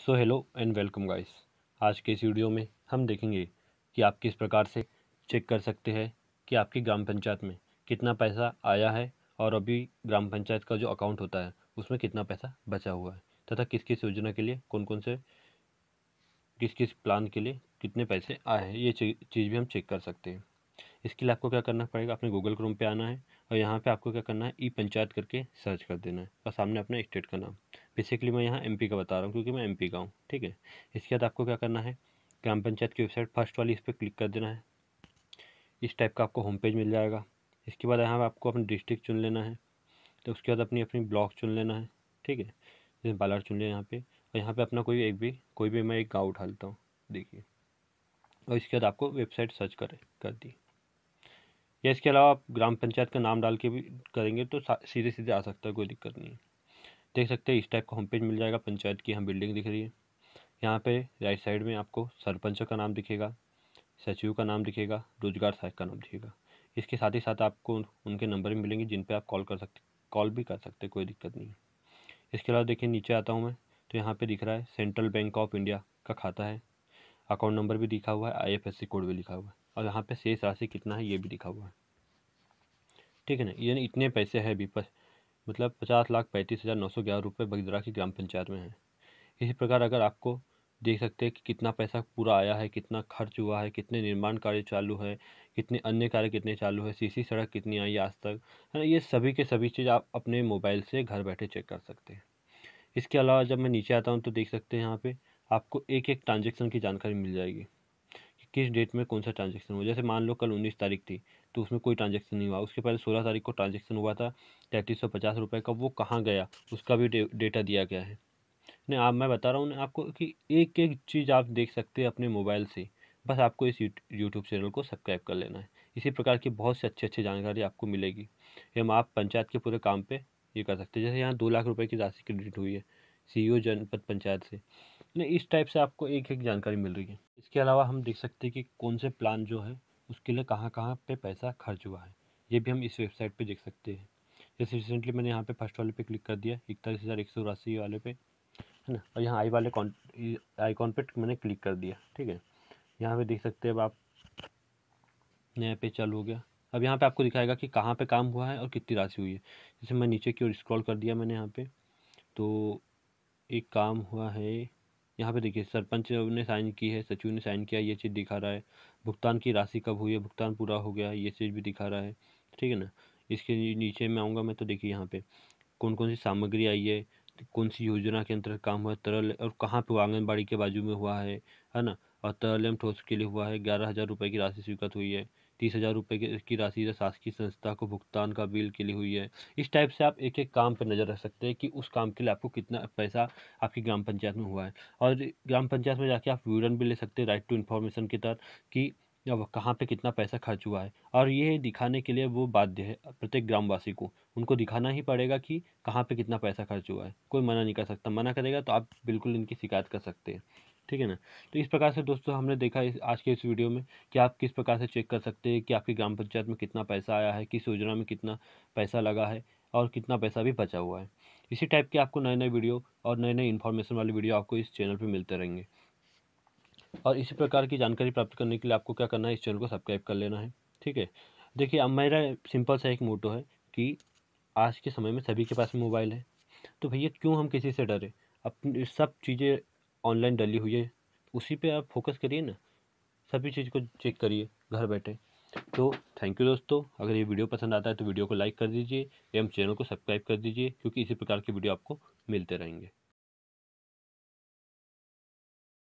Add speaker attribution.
Speaker 1: so hello and welcome guys आज के इस वीडियो में हम देखेंगे कि आप किस प्रकार से चेक कर सकते हैं कि आपकी ग्राम पंचायत में कितना पैसा आया है और अभी ग्राम पंचायत का जो अकाउंट होता है उसमें कितना पैसा बचा हुआ है तथा किस किस योजना के लिए कौन कौन से किस किस प्लान के लिए कितने पैसे आए हैं ये चीज़ भी हम चेक कर सकते हैं इसके लिए आपको क्या करना पड़ेगा आपने गूगल क्रोम पे आना है और यहाँ पे आपको क्या करना है ई पंचायत करके सर्च कर देना है और सामने अपने स्टेट का नाम बेसिकली मैं यहाँ एम का बता रहा हूँ क्योंकि मैं एम का हूँ ठीक है इसके बाद आपको क्या करना है ग्राम पंचायत की वेबसाइट फर्स्ट वाली इस पर क्लिक कर देना है इस टाइप का आपको होम पेज मिल जाएगा इसके बाद यहाँ आपको अपनी डिस्ट्रिक्ट चुन लेना है तो उसके बाद अपनी अपनी ब्लॉक चुन लेना है ठीक है जैसे बालार चुन लिया यहाँ पे और यहाँ पे अपना कोई एक भी कोई भी मैं एक गाँव उठा लेता हूँ देखिए और इसके बाद आपको वेबसाइट सर्च कर कर दी या इसके अलावा आप ग्राम पंचायत का नाम डाल के भी करेंगे तो सीधे सीधे आ सकता है कोई दिक्कत नहीं है देख सकते हैं इस टाइप का होम पेज मिल जाएगा पंचायत की यहाँ बिल्डिंग दिख रही है यहाँ पे राइट साइड में आपको सरपंच का नाम दिखेगा सचिव का नाम दिखेगा रोजगार सहायक का नाम दिखेगा इसके साथ ही साथ आपको उनके नंबर भी मिलेंगे जिन पर आप कॉल कर सकते कॉल भी कर सकते कोई दिक्कत नहीं है इसके अलावा देखिए नीचे आता हूँ मैं तो यहाँ पर दिख रहा है सेंट्रल बैंक ऑफ इंडिया का खाता है अकाउंट नंबर भी लिखा हुआ है आई कोड भी लिखा हुआ है और यहाँ पे शेष राशि कितना है ये भी लिखा हुआ है ठीक है ना यानी इतने पैसे है अभी पर मतलब पचास लाख पैंतीस हज़ार नौ सौ ग्यारह रुपये बगदरा की ग्राम पंचायत में है इसी प्रकार अगर आपको देख सकते हैं कि कितना पैसा पूरा आया है कितना खर्च हुआ है कितने निर्माण कार्य चालू है कितने अन्य कार्य कितने चालू है सीसी सड़क कितनी आई आज तक है ना ये सभी के सभी चीज़ आप अपने मोबाइल से घर बैठे चेक कर सकते हैं इसके अलावा जब मैं नीचे आता हूँ तो देख सकते हैं यहाँ पर आपको एक एक ट्रांजेक्शन की जानकारी मिल जाएगी किस डेट में कौन सा ट्रांजेक्शन हुआ जैसे मान लो कल उन्नीस तारीख थी तो उसमें कोई ट्रांजेक्शन नहीं हुआ उसके पहले सोलह तारीख को ट्रांजेक्शन हुआ था तैंतीस सौ पचास रुपये का वो कहाँ गया उसका भी डे, डेटा दिया गया है नहीं आप मैं बता रहा हूँ आपको कि एक एक चीज़ आप देख सकते हैं अपने मोबाइल से बस आपको इस यूट्यूब चैनल को सब्सक्राइब कर लेना है इसी प्रकार की बहुत से अच्छी अच्छी जानकारी आपको मिलेगी एवं आप पंचायत के पूरे काम पर ये कर सकते हैं जैसे यहाँ दो लाख रुपये की राशि क्रेडिट हुई है सी जनपद पंचायत से नहीं इस टाइप से आपको एक एक जानकारी मिल रही है इसके अलावा हम देख सकते हैं कि कौन से प्लान जो है उसके लिए कहाँ कहाँ पे पैसा खर्च हुआ है ये भी हम इस वेबसाइट पे देख सकते हैं जैसे रिसेंटली मैंने यहाँ पे फर्स्ट वाले पे क्लिक कर दिया इकतालीस हज़ार एक सौ उरासी वाले पे है ना और यहाँ आई वाले आईकॉन पे मैंने क्लिक कर दिया ठीक है यहाँ पे देख सकते हैं अब आप नया पे चालू हो गया अब यहाँ पे आपको दिखाएगा कि कहाँ पे काम हुआ है और कितनी राशि हुई है जैसे मैं नीचे की ओर स्क्रॉल कर दिया मैंने यहाँ पे तो एक काम हुआ है यहाँ पे देखिए सरपंच ने साइन की है सचिव ने साइन किया ये चीज़ दिखा रहा है भुगतान की राशि कब हुई है भुगतान पूरा हो गया ये चीज़ भी दिखा रहा है ठीक है ना इसके नीचे में आऊँगा मैं तो देखिए यहाँ पे कौन कौन सी सामग्री आई है कौन सी योजना के अंतर्गत काम हुआ तरल और कहाँ पे आंगनबाड़ी के बाजू में हुआ है है ना और तरलम ठोस के लिए हुआ है ग्यारह हज़ार रुपये की राशि स्वीकृत हुई है तीस हज़ार रुपये की राशि शासकीय संस्था को भुगतान का बिल के लिए हुई है इस टाइप से आप एक एक काम पर नज़र रख सकते हैं कि उस काम के लिए आपको कितना पैसा आपकी ग्राम पंचायत में हुआ है और ग्राम पंचायत में जाके आप विवरण भी ले सकते हैं राइट टू इन्फॉर्मेशन के तहत कि अब कहाँ पे कितना पैसा खर्च हुआ है और ये दिखाने के लिए वो बाध्य है प्रत्येक ग्रामवासी को उनको दिखाना ही पड़ेगा कि कहाँ पे कितना पैसा खर्च हुआ है कोई मना नहीं कर सकता मना करेगा तो आप बिल्कुल इनकी शिकायत कर सकते हैं ठीक है ना तो इस प्रकार से दोस्तों हमने देखा इस आज के इस वीडियो में कि आप किस प्रकार से चेक कर सकते हैं कि आपकी ग्राम पंचायत में कितना पैसा आया है किस योजना में कितना पैसा लगा है और कितना पैसा भी बचा हुआ है इसी टाइप के आपको नए नए वीडियो और नए नए इन्फॉर्मेशन वाले वीडियो आपको इस चैनल पर मिलते रहेंगे और इसी प्रकार की जानकारी प्राप्त करने के लिए आपको क्या करना है इस चैनल को सब्सक्राइब कर लेना है ठीक है देखिए अब मेरा सिंपल सा एक मोटो है कि आज के समय में सभी के पास मोबाइल है तो भैया क्यों हम किसी से डरे अपनी सब चीज़ें ऑनलाइन डली हुई है तो उसी पे आप फोकस करिए ना सभी चीज़ को चेक करिए घर बैठे तो थैंक यू दोस्तों अगर ये वीडियो पसंद आता है तो वीडियो को लाइक कर दीजिए एवं चैनल को सब्सक्राइब कर दीजिए क्योंकि इसी प्रकार की वीडियो आपको मिलते रहेंगे